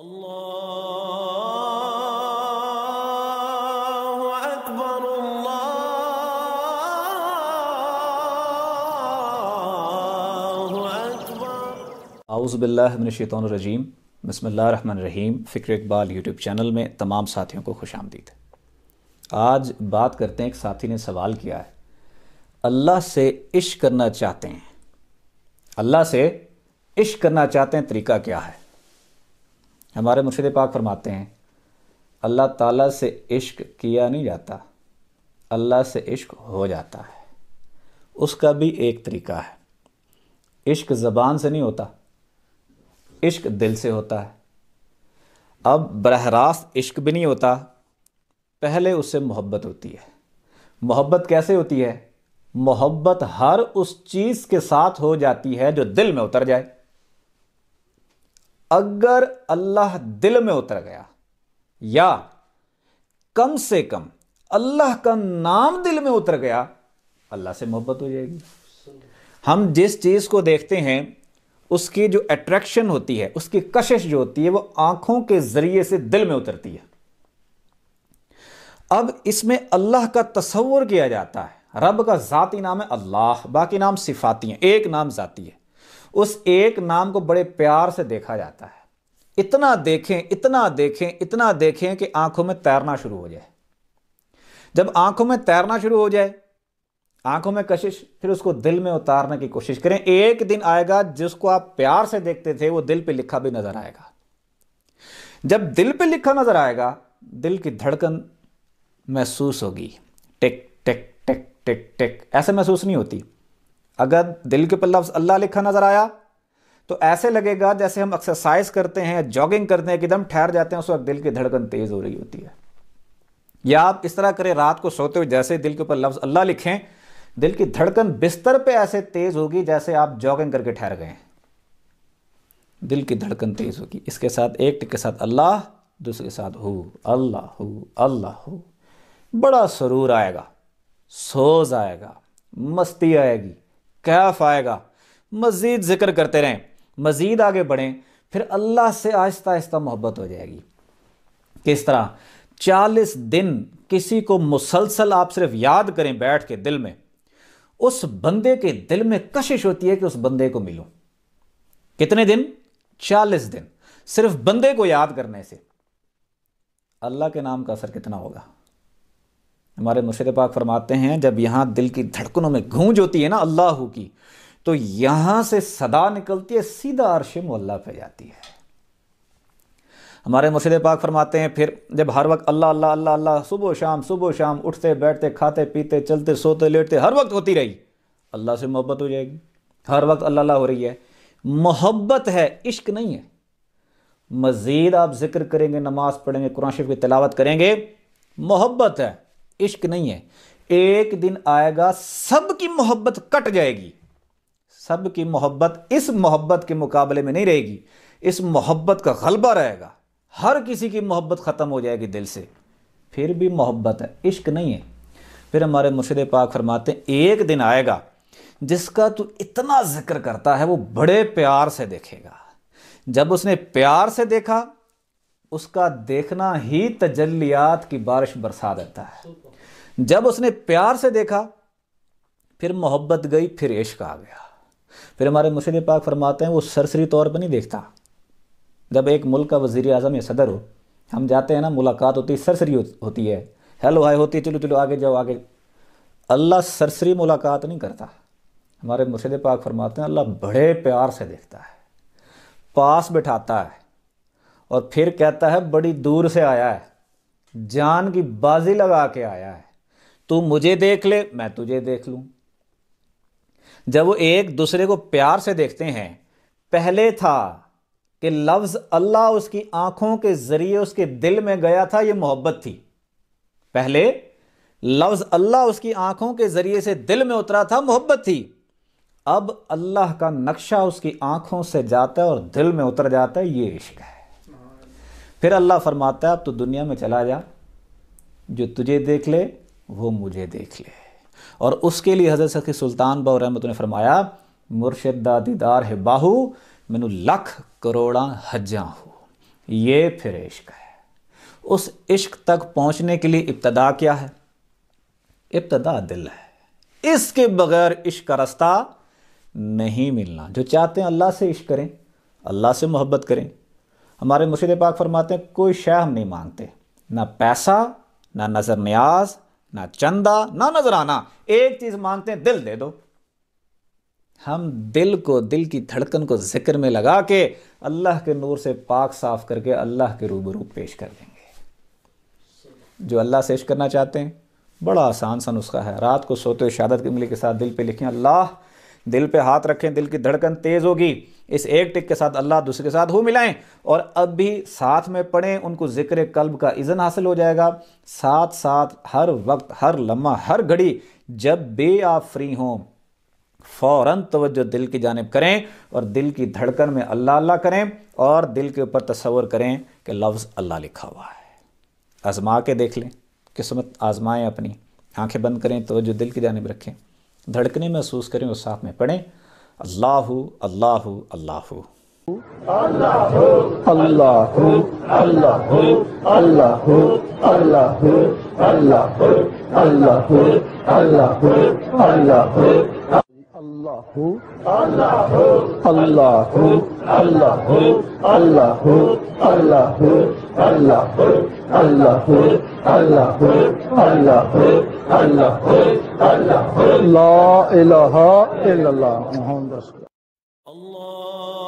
الله أكبر الله أكبر आउज़ फ़िक्र Iqbal YouTube channel में तमाम साथियों को खुश आमदीद आज बात करते हैं एक साथी ने सवाल किया है अल्लाह से इश्क करना चाहते हैं अल्लाह से इश्क करना चाहते हैं तरीका क्या है हमारे मुर्शद पाक फरमाते हैं अल्लाह ताला से इश्क किया नहीं जाता अल्लाह से इश्क हो जाता है उसका भी एक तरीका है इश्क ज़बान से नहीं होता इश्क दिल से होता है अब बरह रास्त इश्क भी नहीं होता पहले उससे मोहब्बत होती है मोहब्बत कैसे होती है मोहब्बत हर उस चीज़ के साथ हो जाती है जो दिल में उतर जाए अगर अल्लाह दिल में उतर गया या कम से कम अल्लाह का नाम दिल में उतर गया अल्लाह से मोहब्बत हो जाएगी हम जिस चीज को देखते हैं उसकी जो अट्रैक्शन होती है उसकी कशिश जो होती है वो आंखों के जरिए से दिल में उतरती है अब इसमें अल्लाह का तस्वर किया जाता है रब का जाति नाम है अल्लाह बाकी नाम सिफाती हैं एक नाम ज़ाती है उस एक नाम को बड़े प्यार से देखा जाता है इतना देखें इतना देखें इतना देखें कि आंखों में तैरना शुरू हो जाए जब आंखों में तैरना शुरू हो जाए आंखों में कशिश फिर उसको दिल में उतारने की कोशिश करें एक दिन आएगा जिसको आप प्यार से देखते थे वो दिल पे लिखा भी नजर आएगा जब दिल पे लिखा नजर आएगा दिल की धड़कन महसूस होगी टिक टिक टिक टिक टिक ऐसे महसूस नहीं होती अगर दिल के ऊपर लफ्ज़ अल्लाह लिखा नज़र आया तो ऐसे लगेगा जैसे हम एक्सरसाइज करते हैं जॉगिंग करते हैं एकदम ठहर जाते हैं उस वक्त दिल की धड़कन तेज़ हो रही होती है या आप इस तरह करें रात को सोते हुए जैसे दिल के ऊपर लफ्ज़ अल्लाह लिखें दिल की धड़कन बिस्तर पे ऐसे तेज़ होगी जैसे आप जॉगिंग करके ठहर गए दिल की धड़कन तेज़ होगी इसके साथ एक टिक के साथ अल्लाह दूसरे के साथ हो अल्लाह हो अल्लाह हो बड़ा सुरूर आएगा सोज आएगा मस्ती आएगी कैफ आएगा मज़ीद ज़िक्र करते रहें मज़ीद आगे बढ़ें फिर अल्लाह से आहिस्ता आहिस्ता मोहब्बत हो जाएगी किस तरह चालीस दिन किसी को मुसलसल आप सिर्फ याद करें बैठ के दिल में उस बंदे के दिल में कशिश होती है कि उस बंदे को मिलूं कितने दिन चालीस दिन सिर्फ बंदे को याद करने से अल्लाह के नाम का असर कितना होगा हमारे मुर्शद पाक फरमाते हैं जब यहाँ दिल की धड़कनों में गूंज होती है ना अल्लाह की तो यहाँ से सदा निकलती है सीधा अरश मल्ला पे जाती है हमारे मुर्शद पाक फरमाते हैं फिर जब हर वक्त अल्लाह अल्लाह अल्लाह अल्लाह सुबह शाम सुबह शाम उठते बैठते खाते पीते चलते सोते लेटते हर वक्त होती रही अल्लाह से मोहब्बत हो जाएगी हर वक्त अल्लाह अल्लाह हो रही है मोहब्बत है इश्क नहीं है मज़ीद आप जिक्र करेंगे नमाज़ पढ़ेंगे कुरान शरीफ की तलावत करेंगे मोहब्बत है इश्क नहीं है एक दिन आएगा सबकी मोहब्बत कट जाएगी सबकी मोहब्बत इस मोहब्बत के मुकाबले में नहीं रहेगी इस मोहब्बत का गलबा रहेगा हर किसी की मोहब्बत ख़त्म हो जाएगी दिल से फिर भी मोहब्बत है इश्क नहीं है फिर हमारे मुर्शद पाक फरमाते हैं एक दिन आएगा जिसका तू इतना जिक्र करता है वो बड़े प्यार से देखेगा जब उसने प्यार से देखा उसका देखना ही तजलियात की बारिश बरसा देता है जब उसने प्यार से देखा फिर मोहब्बत गई फिर इश्क आ गया फिर हमारे मुसीद पाक फरमाते हैं वो सरसरी तौर पर नहीं देखता जब एक मुल्क का वजीर अजम या सदर हो हम जाते हैं ना मुलाकात होती है सरसरी होती है हेलो हाय होती है चलो चलो आगे जाओ आगे अल्लाह सरसरी मुलाकात नहीं करता हमारे मुर्शद पाक फरमाते हैं अल्लाह बड़े प्यार से देखता है पास बैठाता है और फिर कहता है बड़ी दूर से आया है जान की बाजी लगा के आया है तू मुझे देख ले मैं तुझे देख लूं जब वो एक दूसरे को प्यार से देखते हैं पहले था कि लफ्ज़ अल्लाह उसकी आंखों के ज़रिए उसके दिल में गया था ये मोहब्बत थी पहले लफ्ज़ अल्लाह उसकी आंखों के ज़रिए से दिल में उतरा था मोहब्बत थी अब अल्लाह का नक्शा उसकी आंखों से जाता है और दिल में उतर जाता है ये इश्क है फिर अल्लाह फरमाता है अब तो दुनिया में चला जा जो तुझे देख ले वो मुझे देख ले और उसके लिए हज़रत सखी सुल्तान बाऊ रहमत ने फरमाया मुर्शिदा दीदार है बाहू मैनू लख करोड़ा हजां हो ये फिर इश्क है उस इश्क तक पहुँचने के लिए इब्तदा क्या है इब्तदा दिल है इसके बगैर इश्क का रास्ता नहीं मिलना जो चाहते हैं अल्लाह से इश्क करें अल्लाह से मोहब्बत करें हमारे मुर्शिद पाक फरमाते हैं कोई शय हम नहीं मांगते ना पैसा ना नज़र न्याज ना चंदा ना नजराना एक चीज़ मांगते हैं दिल दे दो हम दिल को दिल की धड़कन को जिक्र में लगा के अल्लाह के नूर से पाक साफ करके अल्लाह के रूबरू पेश कर देंगे जो अल्लाह से इश्क करना चाहते हैं बड़ा आसान सा नुस्खा है रात को सोते हुए शादत के उमली के साथ दिल पे लिखें अल्लाह दिल पे हाथ रखें दिल की धड़कन तेज़ होगी इस एक टिक के साथ अल्लाह दूसरे के साथ हो मिलाएं और अब भी साथ में पढ़ें उनको ज़िक्र कल्ब का इज़न हासिल हो जाएगा साथ साथ हर वक्त हर लम्हा हर घड़ी जब भी आप फ्री हों फ़ौर तोज्जो दिल की जानब करें और दिल की धड़कन में अल्लाह अल्लाह करें और दिल के ऊपर तस्वर करें कि लफ्ज़ अल्लाह लिखा हुआ है आजमा के देख लें किस्मत आजमाएं अपनी आंखें बंद करें तो जो दिल की जानब रखें धड़कने महसूस करें और साथ में पढ़ें अल्लाह अल्लाह अल्लाह अल्लाह अल्लाह अल्लाह अल्लाह अल्लाह अल्लाह अल्लाह अल्लाह अल्लाह अल्लाहू अल्लाहू अल्लाहू अल्लाहू अल्लाहू अल्लाहू अल्लाहू अल्लाहू अल्लाहू अल्लाहू अल्लाहू अल्लाहू ला इलाहा इल्लल्लाह मोहम्मद रसूल अल्लाह